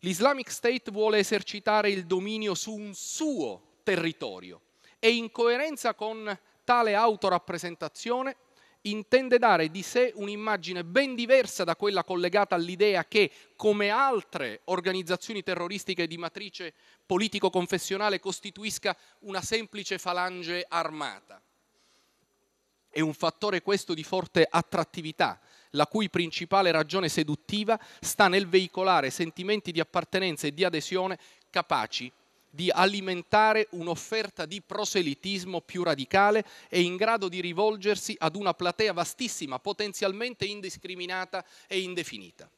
L'Islamic State vuole esercitare il dominio su un suo territorio e in coerenza con tale autorappresentazione intende dare di sé un'immagine ben diversa da quella collegata all'idea che, come altre organizzazioni terroristiche di matrice politico-confessionale, costituisca una semplice falange armata è un fattore questo di forte attrattività, la cui principale ragione seduttiva sta nel veicolare sentimenti di appartenenza e di adesione capaci di alimentare un'offerta di proselitismo più radicale e in grado di rivolgersi ad una platea vastissima, potenzialmente indiscriminata e indefinita.